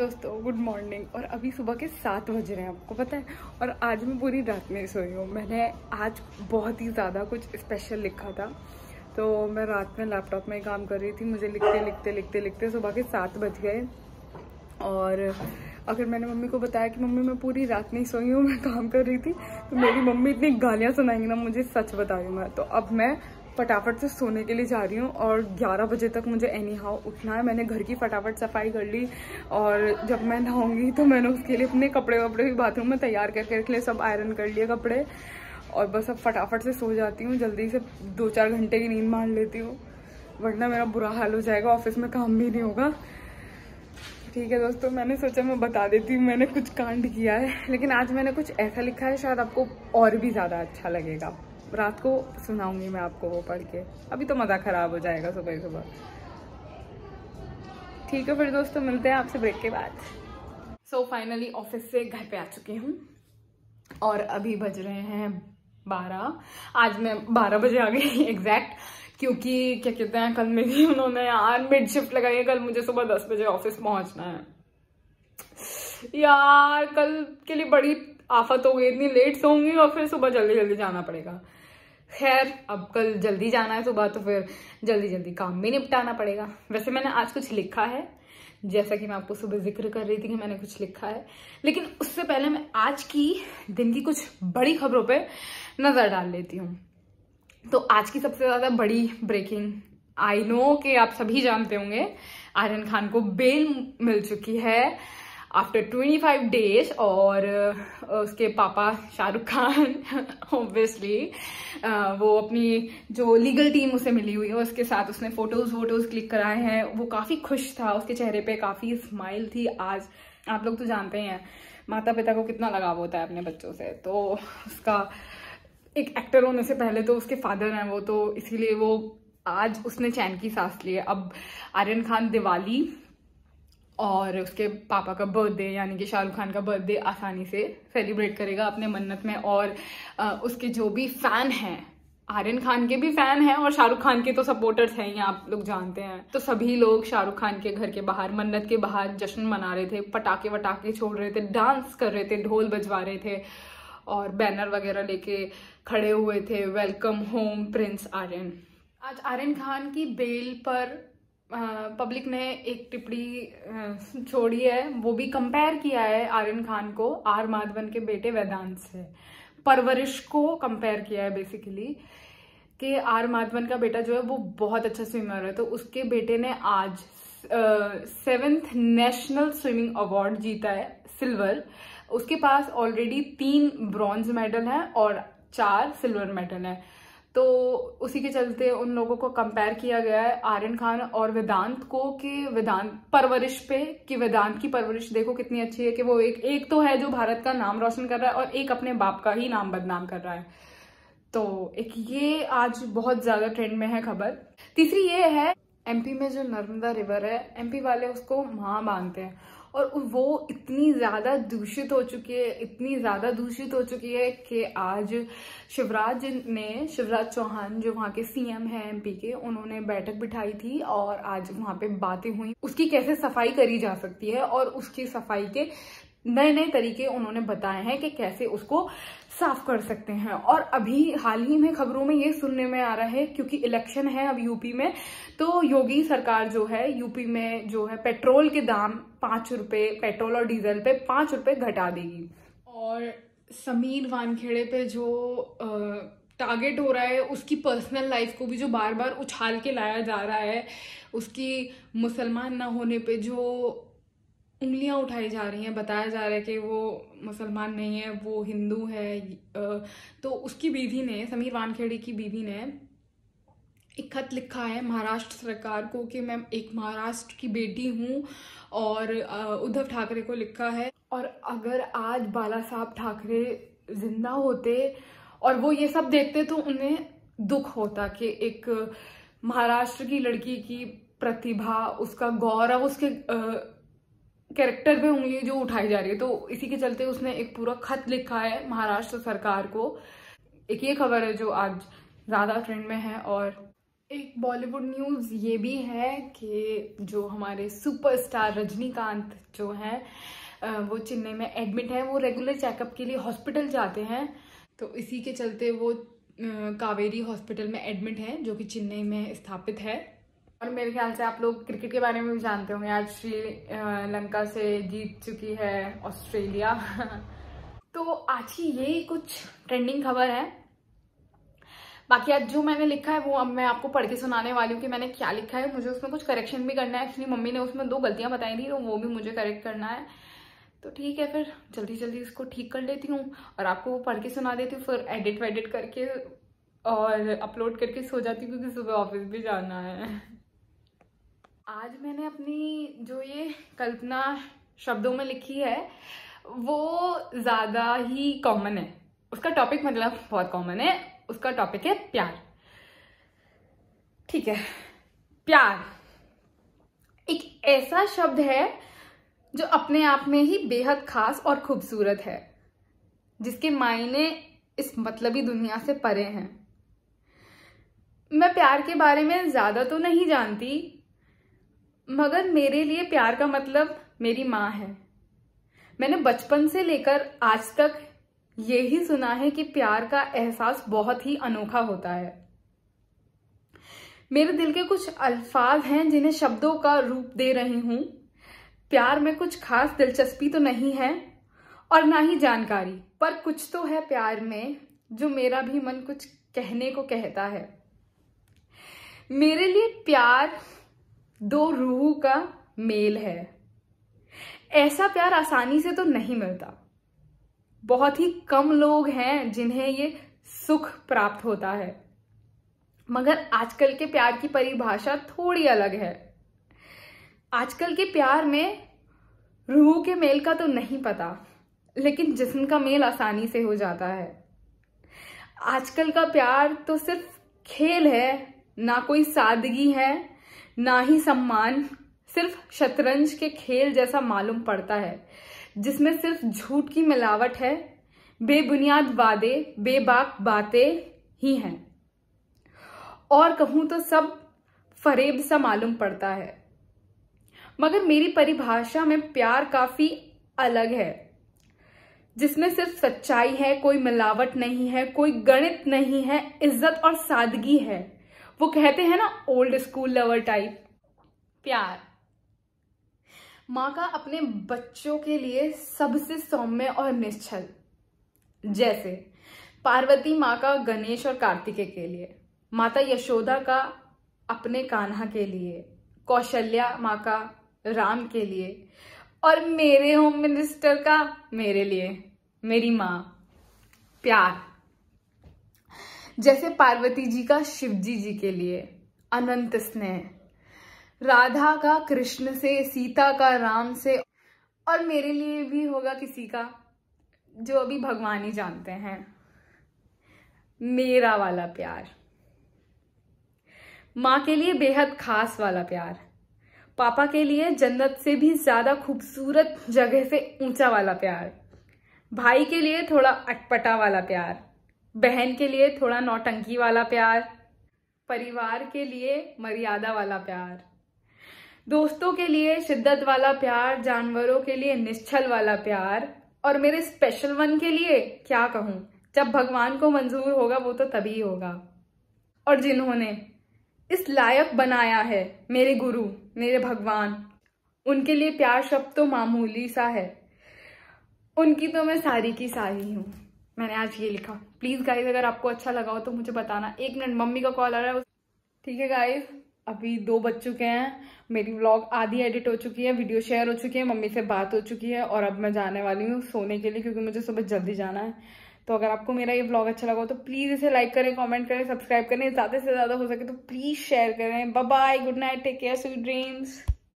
दोस्तों good morning और अभी सुबह के सात बज रहे हैं आपको पता है और आज मैं पूरी रात में सोई हूँ मैंने आज बहुत ही ज़्यादा कुछ स्पेशल लिखा था तो मैं रात में लैपटॉप में काम कर रही थी मुझे लिखते लिखते लिखते लिखते सुबह के सात बज गए और अगर मैंने मम्मी को बताया कि मम्मी मैं पूरी रात नहीं सोई हूँ मैं काम कर रही थी तो मेरी मम्मी इतनी गालियाँ सुनाएंगी ना मुझे सच बता रही मैं तो अब मैं फटाफट से सोने के लिए जा रही हूँ और 11 बजे तक मुझे एनी हाउ उठना है मैंने घर की फटाफट सफाई कर ली और जब मैं नहाऊंगी तो मैंने उसके लिए अपने कपड़े वपड़े भी बाथरूम में तैयार करके रख लिए सब आयरन कर लिए कपड़े और बस अब फटाफट से सो जाती हूँ जल्दी से दो चार घंटे की नींद मान लेती हूँ वरना मेरा बुरा हाल हो जाएगा ऑफिस में काम भी नहीं होगा ठीक है दोस्तों मैंने सोचा मैं बता देती हूँ मैंने कुछ कांड किया है लेकिन आज मैंने कुछ ऐसा लिखा है शायद आपको और भी ज़्यादा अच्छा लगेगा रात को सुनाऊंगी मैं आपको वो पढ़ के अभी तो मज़ा ख़राब हो जाएगा सुबह सुबह ठीक है फिर दोस्तों मिलते हैं आपसे ब्रेक के बाद सो फाइनली ऑफिस से घर पे आ चुकी हूँ और अभी बज रहे हैं बारह आज मैं बारह बजे आ गई एग्जैक्ट क्योंकि क्या कहते हैं कल मेरी उन्होंने यार मिड शिफ्ट लगाई है कल मुझे सुबह दस बजे ऑफिस पहुंचना है यार कल के लिए बड़ी आफत हो गई इतनी लेट सोंगी और फिर सुबह जल्दी जल्दी जाना पड़ेगा खैर अब कल जल्दी जाना है सुबह तो फिर जल्दी जल्दी काम भी निपटाना पड़ेगा वैसे मैंने आज कुछ लिखा है जैसा कि मैं आपको सुबह जिक्र कर रही थी कि मैंने कुछ लिखा है लेकिन उससे पहले मैं आज की दिन की कुछ बड़ी खबरों पर नज़र डाल लेती हूँ तो आज की सबसे ज़्यादा बड़ी ब्रेकिंग आई नो के आप सभी जानते होंगे आर्यन खान को बेल मिल चुकी है आफ्टर 25 डेज और उसके पापा शाहरुख खान ऑब्वियसली वो अपनी जो लीगल टीम उसे मिली हुई है उसके साथ उसने फोटोज वोटोज क्लिक कराए हैं वो काफ़ी खुश था उसके चेहरे पे काफ़ी स्माइल थी आज आप लोग तो जानते ही हैं माता पिता को कितना लगाव होता है अपने बच्चों से तो उसका एक एक्टर होने से पहले तो उसके फादर हैं वो तो इसीलिए वो आज उसने चैन की सांस ली है अब आर्यन खान दिवाली और उसके पापा का बर्थडे यानी कि शाहरुख खान का बर्थडे आसानी से सेलिब्रेट करेगा अपने मन्नत में और आ, उसके जो भी फैन हैं आर्यन खान के भी फैन हैं और शाहरुख खान के तो सपोर्टर्स हैं ये आप लोग जानते हैं तो सभी लोग शाहरुख खान के घर के बाहर मन्नत के बाहर जश्न मना रहे थे पटाखे वटाखे छोड़ रहे थे डांस कर रहे थे ढोल बजवा रहे थे और बैनर वगैरह लेके खड़े हुए थे वेलकम होम प्रिंस आर्यन आज आर्यन खान की बेल पर पब्लिक ने एक टिप्पणी छोड़ी है वो भी कंपेयर किया है आर्यन खान को आर माधवन के बेटे वेदांत से परवरिश को कंपेयर किया है बेसिकली कि आर माधवन का बेटा जो है वो बहुत अच्छा स्विमर है तो उसके बेटे ने आज सेवेंथ नेशनल स्विमिंग अवार्ड जीता है सिल्वर उसके पास ऑलरेडी तीन ब्रॉन्ज मेडल हैं और चार सिल्वर मेडल हैं तो उसी के चलते उन लोगों को कंपेयर किया गया है आर्यन खान और वेदांत को कि वेदांत परवरिश पे कि वेदांत की परवरिश देखो कितनी अच्छी है कि वो एक एक तो है जो भारत का नाम रोशन कर रहा है और एक अपने बाप का ही नाम बदनाम कर रहा है तो एक ये आज बहुत ज्यादा ट्रेंड में है खबर तीसरी ये है एमपी में जो नर्मदा रिवर है एमपी वाले उसको मां मानते हैं और वो इतनी ज़्यादा दूषित हो चुकी है इतनी ज़्यादा दूषित हो चुकी है कि आज शिवराज ने शिवराज चौहान जो वहाँ के सीएम हैं एमपी के उन्होंने बैठक बिठाई थी और आज वहाँ पे बातें हुई उसकी कैसे सफाई करी जा सकती है और उसकी सफाई के नए नए तरीके उन्होंने बताए हैं कि कैसे उसको साफ कर सकते हैं और अभी हाल ही में खबरों में ये सुनने में आ रहा है क्योंकि इलेक्शन है अब यूपी में तो योगी सरकार जो है यूपी में जो है पेट्रोल के दाम पाँच रुपये पेट्रोल और डीजल पे पाँच रुपये घटा देगी और समीर वानखेड़े पे जो टारगेट हो रहा है उसकी पर्सनल लाइफ को भी जो बार बार उछाल के लाया जा रहा है उसकी मुसलमान ना होने पे जो उंगलियां उठाई जा रही हैं बताया जा रहा है कि वो मुसलमान नहीं है वो हिंदू है तो उसकी बीवी ने समीर वानखेड़े की बीवी ने एक खत लिखा है महाराष्ट्र सरकार को कि मैं एक महाराष्ट्र की बेटी हूँ और उद्धव ठाकरे को लिखा है और अगर आज बाला साहब ठाकरे जिंदा होते और वो ये सब देखते तो उन्हें दुख होता कि एक महाराष्ट्र की लड़की की प्रतिभा उसका गौरव उसके कैरेक्टर पे उंगली जो उठाई जा रही है तो इसी के चलते उसने एक पूरा खत लिखा है महाराष्ट्र सरकार को एक ये खबर है जो आज ज़्यादा ट्रेंड में है और एक बॉलीवुड न्यूज़ ये भी है कि जो हमारे सुपरस्टार रजनीकांत जो हैं वो चेन्नई में एडमिट हैं वो रेगुलर चेकअप के लिए हॉस्पिटल जाते हैं तो इसी के चलते वो कावेरी हॉस्पिटल में एडमिट हैं जो कि चेन्नई में स्थापित है और मेरे ख्याल से आप लोग क्रिकेट के बारे में भी जानते होंगे आज श्रीलंका से जीत चुकी है ऑस्ट्रेलिया तो आज की ये कुछ ट्रेंडिंग खबर है बाकी आज जो मैंने लिखा है वो अब मैं आपको पढ़ के सुनाने वाली हूँ कि मैंने क्या लिखा है मुझे उसमें कुछ करेक्शन भी करना है एक्चुअली मम्मी ने उसमें दो गलतियाँ बताई थी तो वो भी मुझे करेक्ट करना है तो ठीक है फिर जल्दी जल्दी इसको ठीक कर लेती हूँ और आपको वो पढ़ के सुना देती हूँ फिर एडिट वेडिट करके और अपलोड करके सो जाती हूँ क्योंकि सुबह ऑफिस भी जाना है आज मैंने अपनी जो ये कल्पना शब्दों में लिखी है वो ज़्यादा ही कॉमन है उसका टॉपिक मतलब बहुत कॉमन है उसका टॉपिक है प्यार ठीक है प्यार एक ऐसा शब्द है जो अपने आप में ही बेहद खास और खूबसूरत है जिसके मायने इस मतलबी दुनिया से परे हैं मैं प्यार के बारे में ज़्यादा तो नहीं जानती मगर मेरे लिए प्यार का मतलब मेरी माँ है मैंने बचपन से लेकर आज तक ये ही सुना है कि प्यार का एहसास बहुत ही अनोखा होता है मेरे दिल के कुछ अल्फाज हैं जिन्हें शब्दों का रूप दे रही हूं प्यार में कुछ खास दिलचस्पी तो नहीं है और ना ही जानकारी पर कुछ तो है प्यार में जो मेरा भी मन कुछ कहने को कहता है मेरे लिए प्यार दो रूह का मेल है ऐसा प्यार आसानी से तो नहीं मिलता बहुत ही कम लोग हैं जिन्हें ये सुख प्राप्त होता है मगर आजकल के प्यार की परिभाषा थोड़ी अलग है आजकल के प्यार में रूह के मेल का तो नहीं पता लेकिन जिस्म का मेल आसानी से हो जाता है आजकल का प्यार तो सिर्फ खेल है ना कोई सादगी है ना ही सम्मान सिर्फ शतरंज के खेल जैसा मालूम पड़ता है जिसमें सिर्फ झूठ की मिलावट है बेबुनियाद वादे बेबाक बातें ही हैं और कहूं तो सब फरेब सा मालूम पड़ता है मगर मेरी परिभाषा में प्यार काफी अलग है जिसमें सिर्फ सच्चाई है कोई मिलावट नहीं है कोई गणित नहीं है इज्जत और सादगी है वो कहते हैं ना ओल्ड स्कूल लवर टाइप प्यार माँ का अपने बच्चों के लिए सबसे सौम्य और निश्चल जैसे पार्वती माँ का गणेश और कार्तिके के लिए माता यशोदा का अपने कान्हा के लिए कौशल्या माँ का राम के लिए और मेरे होम मिनिस्टर का मेरे लिए मेरी माँ प्यार जैसे पार्वती जी का शिव जी जी के लिए अनंत स्नेह राधा का कृष्ण से सीता का राम से और मेरे लिए भी होगा किसी का जो अभी भगवान ही जानते हैं मेरा वाला प्यार माँ के लिए बेहद खास वाला प्यार पापा के लिए जन्नत से भी ज़्यादा खूबसूरत जगह से ऊंचा वाला प्यार भाई के लिए थोड़ा अटपटा वाला प्यार बहन के लिए थोड़ा नौटंकी वाला प्यार परिवार के लिए मर्यादा वाला प्यार दोस्तों के लिए शिद्दत वाला प्यार जानवरों के लिए निश्चल वाला प्यार और मेरे स्पेशल वन के लिए क्या कहूँ जब भगवान को मंजूर होगा वो तो तभी होगा और जिन्होंने इस लायक बनाया है मेरे गुरु मेरे भगवान उनके लिए प्यार शब्द तो मामूली सा है उनकी तो मैं सारी की सारी हूँ मैंने आज ये लिखा प्लीज़ गाइज अगर आपको अच्छा लगा हो तो मुझे बताना एक मिनट मम्मी का कॉल आ रहा है ठीक है गाइज अभी दो बज चुके हैं मेरी व्लॉग आधी एडिट हो चुकी है वीडियो शेयर हो चुकी है मम्मी से बात हो चुकी है और अब मैं जाने वाली हूँ सोने के लिए क्योंकि मुझे सुबह जल्दी जाना है तो अगर आपको मेरा ये व्लॉग अच्छा लगा हो तो प्लीज़ इसे लाइक करें कमेंट करें सब्सक्राइब करें ज़्यादा से ज़्यादा हो सके तो प्लीज़ शेयर करें bye good night take care sweet dreams